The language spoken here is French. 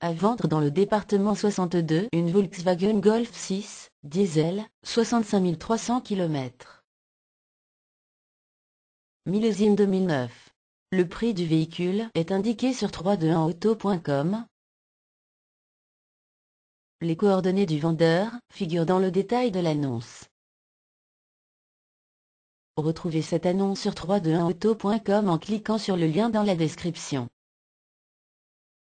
À vendre dans le département 62 une Volkswagen Golf 6, diesel, 65 300 km. Millésime 2009. Le prix du véhicule est indiqué sur 321auto.com. Les coordonnées du vendeur figurent dans le détail de l'annonce. Retrouvez cette annonce sur 321auto.com en cliquant sur le lien dans la description.